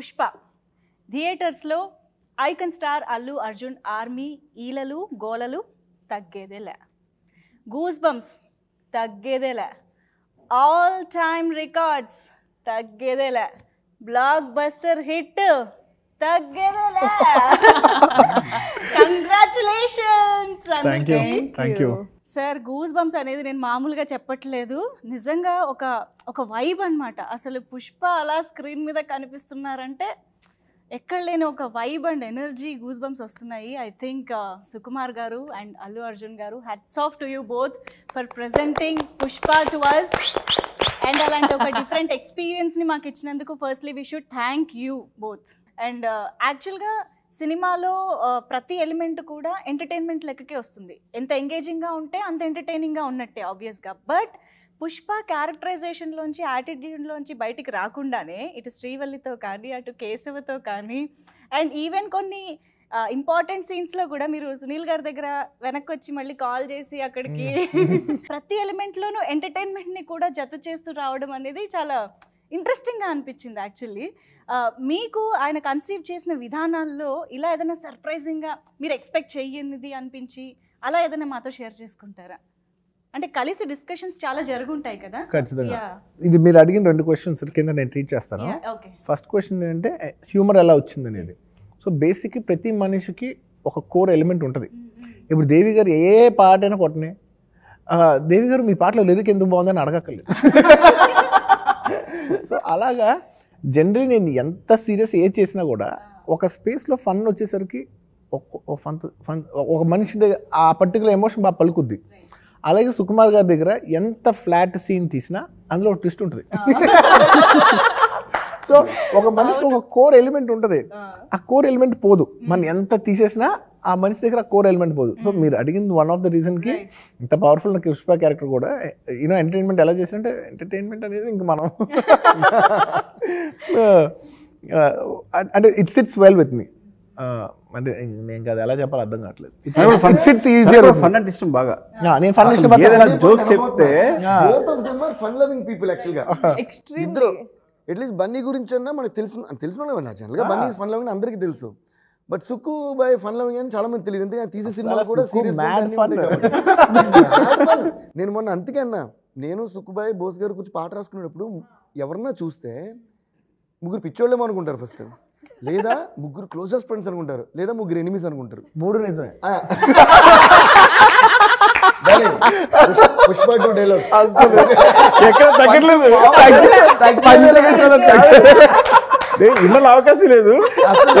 పుష్ప థియేటర్స్లో icon star Allu Arjun army ఈలలు గోలలు తగ్గేదేలే గూస్ బంప్స్ తగ్గేదేలే ఆల్ టైమ్ రికార్డ్స్ తగ్గేదేలే బ్లాక్ బస్టర్ హిట్ తగ్గేదేలే congratulations thank you thank you sir goose bumps అనేది నేను మామూలుగా చెప్పట్లేదు నిజంగా ఒక ఒక వైబ్ అనమాట అసలు పుష్ప అలా స్క్రీన్ మీద కనిపిస్తున్నారంటే ఎక్కడ లేని ఒక vibe and energy goose bumps వస్తున్నాయి ఐ థింక్ సుకుమార్ గారు అండ్ అల్లు అర్జున్ గారు hats off to you both for presenting Pushpa to us and అలాంటి ఒక డిఫరెంట్ ఎక్స్పీరియన్స్ని మాకు ఇచ్చినందుకు firstly we should thank you both and యాక్చువల్గా సినిమాలో ప్రతి ఎలిమెంట్ కూడా ఎంటర్టైన్మెంట్ లెక్కకే వస్తుంది ఎంత ఎంగేజింగ్గా ఉంటే అంత ఎంటర్టైనింగ్గా ఉన్నట్టే ఆబ్వియస్గా బట్ పుష్ప క్యారెక్టరైజేషన్లోంచి యాటిట్యూడ్లోంచి బయటికి రాకుండానే ఇటు శ్రీవల్లితో కానీ అటు కేశవతో కానీ అండ్ ఈవెన్ కొన్ని ఇంపార్టెంట్ సీన్స్లో కూడా మీరు సునీల్ గారి దగ్గర వెనక్కి వచ్చి మళ్ళీ కాల్ చేసి అక్కడికి ప్రతి ఎలిమెంట్లోనూ ఎంటర్టైన్మెంట్ని కూడా జత చేస్తూ రావడం అనేది చాలా ఇంట్రెస్టింగ్గా అనిపించింది యాక్చువల్లీ మీకు ఆయన కన్సీవ్ చేసిన విధానాల్లో ఇలా ఏదైనా సర్ప్రైజింగ్గా మీరు ఎక్స్పెక్ట్ చేయనిది అనిపించి అలా ఏదైనా మాతో షేర్ చేసుకుంటారా అంటే కలిసి డిస్కషన్స్ చాలా జరుగుంటాయి కదా ఖచ్చితంగా ఇది మీరు అడిగిన రెండు క్వశ్చన్స్ కింద నేను ట్రీట్ చేస్తాను ఫస్ట్ క్వశ్చన్ ఏంటంటే హ్యూమర్ ఎలా వచ్చింది అనేది సో బేసిక్ ప్రతి మనిషికి ఒక కోర్ ఎలిమెంట్ ఉంటుంది ఇప్పుడు దేవి గారు ఏ పాట అయినా కొట్టనే దేవి గారు మీ పాటలో లిరిక్ ఎందుకు బాగుందని అడగక్కర్లేదు అలాగా జనరల్ నేను ఎంత సీరియస్ ఏది చేసినా కూడా ఒక స్పేస్లో ఫన్ వచ్చేసరికి ఫన్ ఫన్ ఒక మనిషి దగ్గర ఆ పర్టికులర్ ఎమోషన్ బాగా పలుకుద్ది అలాగే సుకుమార్ గారి దగ్గర ఎంత ఫ్లాట్ సీన్ తీసినా అందులో ఒక ట్విస్ట్ ఉంటుంది సో ఒక మనిషికి ఒక కోర్ ఎలిమెంట్ ఉంటుంది ఆ కోర్ ఎలిమెంట్ పోదు మనం ఎంత తీసేసినా ఆ మనిషి దగ్గర కోర్ ఎలిమెంట్ పోదు సో hmm. మీరు అడిగింది వన్ ఆఫ్ ద రీజన్కి ఇంత పవర్ఫుల్ నాకు క్యారెక్టర్ కూడా యూనో ఎంటర్టైన్మెంట్ ఎలా చేసినంటే ఎంటర్టైన్మెంట్ అనేది ఇంక మనం uh, uh, అంటే it's it's well with me అంటే నేను కదా ఎలా చెప్పాలి అర్థం కావట్లేదు ఫన్ సిట్స్ ఈజియర్ ఫన్ అంటే ఇష్టం బాగా నేను ఫన్ ఇష్టం జోక్ చెప్తే both of them are fun loving people actual గా ఇద్దరు ఎట్లీస్ట్ బన్నీ గురించి అన్నా మనకి తెలుసు తెలుసు వాళ్ళే జనరల్ గా బన్నీ ఫన్ లవింగ్ అందరికీ తెలుసు but Sukku by fun loving అని చాలా మంది తెలియదు ఎందుకంటే తీసే సినిమాలు కూడా సీరియస్ నేను మొన్న అంతకే అన్నా నేను సుక్కుబాయ్ బోస్ గారి గురించి పాట రాసుకునేటప్పుడు ఎవరన్నా చూస్తే ముగ్గురు పిచ్చోళ్ళేమో అనుకుంటారు ఫస్ట్ లేదా ముగ్గురు క్లోజెస్ట్ ఫ్రెండ్స్ అనుకుంటారు లేదా ముగ్గురు ఎనిమిస్ అనుకుంటారు మూడు నిజమే పుష్ప టూ డైలాగ్ అసలు ఎక్కడ తగ్గట్లేదు ఇళ్ళలో అవకాశం లేదు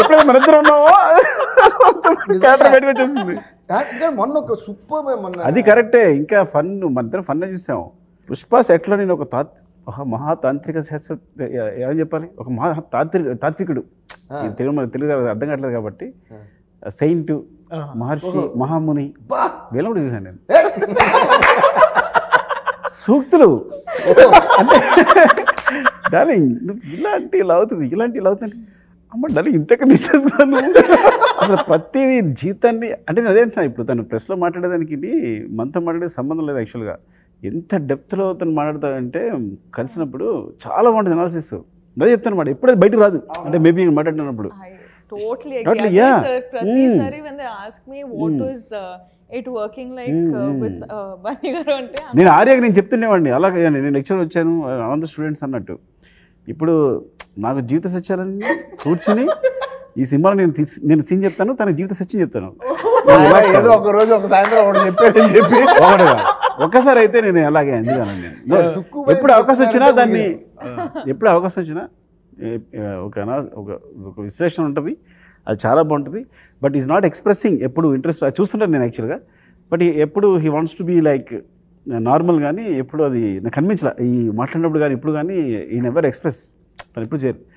ఎప్పుడైతే మన ఇద్దరు ఉన్నామో బయటకు వచ్చేసింది మొన్న ఒక సూపర్ అది కరెక్టే ఇంకా ఫన్ మన ఇద్దరు ఫన్ చూసాం పుష్ప సెట్లో నేను ఒక తాత్ ఒక మహాతాంత్రిక శాస్త్ర ఏమని చెప్పాలి ఒక మహా తాత్వికుడు తెలుగు మనకు తెలుగు అర్థం కావట్లేదు కాబట్టి సెయింట్ మహర్షి మహాముని వీళ్ళు కూడా చూసాను నేను సూక్తులు అంటే డార్లింగ్ ఇలాంటి ఇలా అవుతుంది ఇలాంటి ఇలా అవుతుంది అమ్మ డార్లింగ్ ఇంతక నిచ్చేస్తాను అసలు ప్రతి జీతాన్ని అంటే నేను అంటున్నా ఇప్పుడు తను ప్రెస్లో మాట్లాడేదానికి ఇది మనతో మాట్లాడే సంబంధం లేదు యాక్చువల్గా ఎంత డెప్త్లో తను మాట్లాడతాడంటే కలిసినప్పుడు చాలా బాగుంటుంది అనాలిసిస్ అదే చెప్తాను మాట ఎప్పుడైతే బయటకు రాదు అంటే మేబీ నేను మాట్లాడినప్పుడు totally agree. Hmm. Totally, working like hmm, uh, hmm. uh, అంటే నేను ఆర్యకి నేను చెప్తుండేవాడిని అలాగే నేను లెక్చర్ వచ్చాను అందరు స్టూడెంట్స్ అన్నట్టు ఇప్పుడు నాకు జీవిత సత్యాలని కూర్చుని ఈ సినిమాలో నేను నేను సీన్ చెప్తాను తన జీవిత సత్యం చెప్తాను ఏదో ఒక రోజు ఒక సాయంత్రం చెప్పాడని చెప్పి ఒక్కసారి అయితే నేను అలాగే ఎందుకనండి ఎప్పుడు అవకాశం వచ్చినా దాన్ని ఎప్పుడు అవకాశం వచ్చినా ఒక ఒక విశ్లేషణ ఉంటుంది అది చాలా బాగుంటుంది బట్ ఈజ్ నాట్ ఎక్స్ప్రెసింగ్ ఎప్పుడు ఇంట్రెస్ట్ అది చూస్తుంటాను నేను యాక్చువల్గా బట్ ఎప్పుడు he wants to be like normal కానీ ఎప్పుడు అది నాకు కనిపించలే ఈ మాట్లాడినప్పుడు కానీ ఇప్పుడు కానీ ఈ నెవర్ ఎక్స్ప్రెస్ తను ఎప్పుడు చేయరు